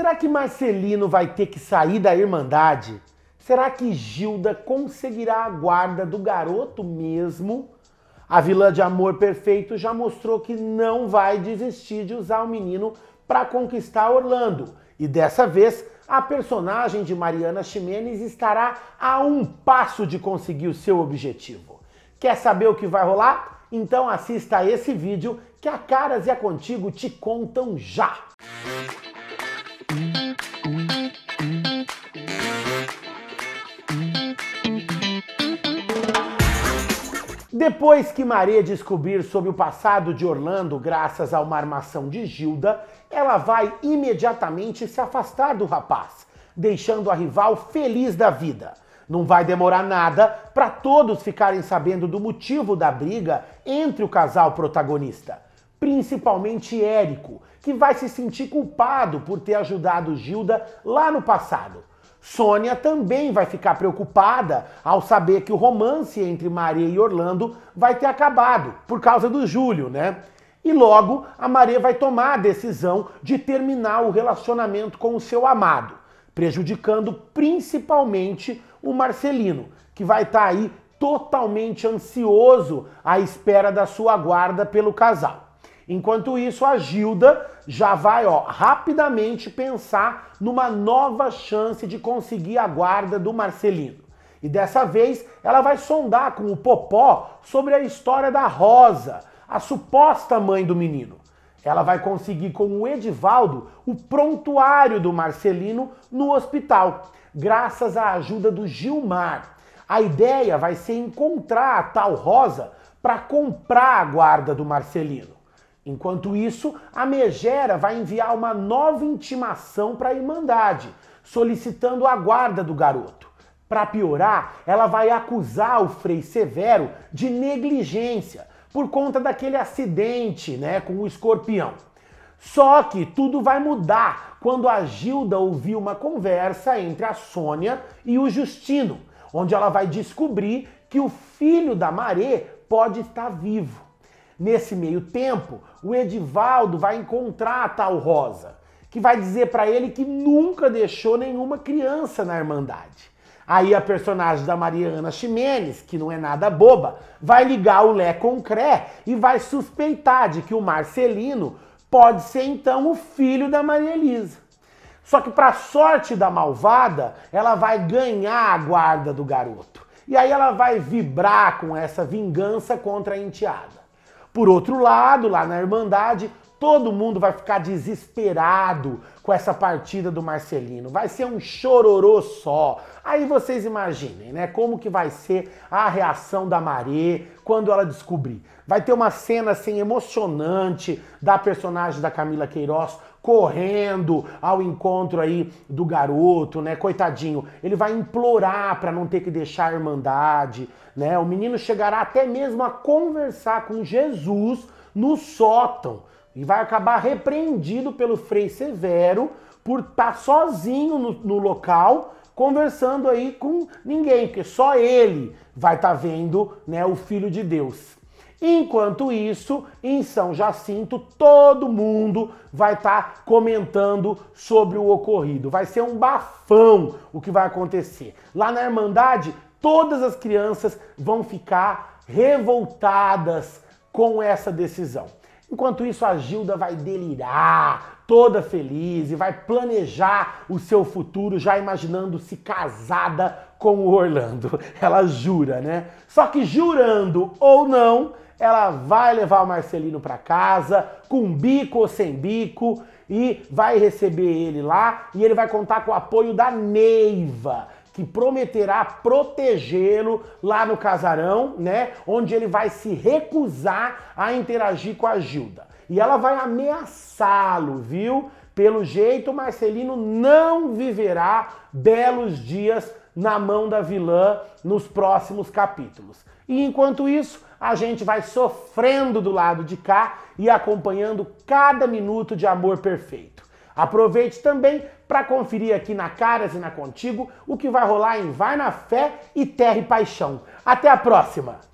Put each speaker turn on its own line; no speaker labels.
Será que Marcelino vai ter que sair da Irmandade? Será que Gilda conseguirá a guarda do garoto mesmo? A Vila de Amor Perfeito já mostrou que não vai desistir de usar o menino para conquistar Orlando. E dessa vez, a personagem de Mariana Ximenes estará a um passo de conseguir o seu objetivo. Quer saber o que vai rolar? Então assista a esse vídeo que a Caras e a Contigo te contam já! Música Depois que Maria descobrir sobre o passado de Orlando, graças a uma armação de Gilda, ela vai imediatamente se afastar do rapaz, deixando a rival feliz da vida. Não vai demorar nada para todos ficarem sabendo do motivo da briga entre o casal protagonista, principalmente Érico, que vai se sentir culpado por ter ajudado Gilda lá no passado. Sônia também vai ficar preocupada ao saber que o romance entre Maria e Orlando vai ter acabado por causa do Júlio, né? E logo a Maria vai tomar a decisão de terminar o relacionamento com o seu amado, prejudicando principalmente o Marcelino, que vai estar tá aí totalmente ansioso à espera da sua guarda pelo casal. Enquanto isso, a Gilda já vai ó, rapidamente pensar numa nova chance de conseguir a guarda do Marcelino. E dessa vez, ela vai sondar com o Popó sobre a história da Rosa, a suposta mãe do menino. Ela vai conseguir com o Edivaldo o prontuário do Marcelino no hospital, graças à ajuda do Gilmar. A ideia vai ser encontrar a tal Rosa para comprar a guarda do Marcelino. Enquanto isso, a Megera vai enviar uma nova intimação para a Irmandade, solicitando a guarda do garoto. Para piorar, ela vai acusar o Frei Severo de negligência por conta daquele acidente né, com o escorpião. Só que tudo vai mudar quando a Gilda ouvir uma conversa entre a Sônia e o Justino, onde ela vai descobrir que o filho da Maré pode estar vivo. Nesse meio tempo, o Edivaldo vai encontrar a tal Rosa, que vai dizer para ele que nunca deixou nenhuma criança na Irmandade. Aí a personagem da Mariana Ximenes, que não é nada boba, vai ligar o Lé Concré e vai suspeitar de que o Marcelino pode ser então o filho da Maria Elisa. Só que para sorte da malvada, ela vai ganhar a guarda do garoto. E aí ela vai vibrar com essa vingança contra a enteada. Por outro lado, lá na Irmandade, todo mundo vai ficar desesperado com essa partida do Marcelino. Vai ser um chororô só. Aí vocês imaginem, né? Como que vai ser a reação da Marê quando ela descobrir. Vai ter uma cena assim emocionante da personagem da Camila Queiroz correndo ao encontro aí do garoto, né? Coitadinho, ele vai implorar para não ter que deixar a irmandade, né? O menino chegará até mesmo a conversar com Jesus no sótão e vai acabar repreendido pelo Frei Severo por estar tá sozinho no, no, local conversando aí com ninguém, porque só ele vai estar tá vendo, né, o filho de Deus. Enquanto isso, em São Jacinto, todo mundo vai estar tá comentando sobre o ocorrido. Vai ser um bafão o que vai acontecer. Lá na Irmandade, todas as crianças vão ficar revoltadas com essa decisão. Enquanto isso, a Gilda vai delirar, toda feliz, e vai planejar o seu futuro, já imaginando se casada com o Orlando. Ela jura, né? Só que jurando ou não, ela vai levar o Marcelino para casa, com bico ou sem bico, e vai receber ele lá, e ele vai contar com o apoio da Neiva, que prometerá protegê-lo lá no casarão, né? Onde ele vai se recusar a interagir com a Gilda. E ela vai ameaçá-lo, viu? Pelo jeito, Marcelino não viverá belos dias na mão da vilã nos próximos capítulos. E enquanto isso, a gente vai sofrendo do lado de cá e acompanhando cada minuto de amor perfeito. Aproveite também para conferir aqui na Caras e na Contigo o que vai rolar em Vai na Fé e Terra e Paixão. Até a próxima!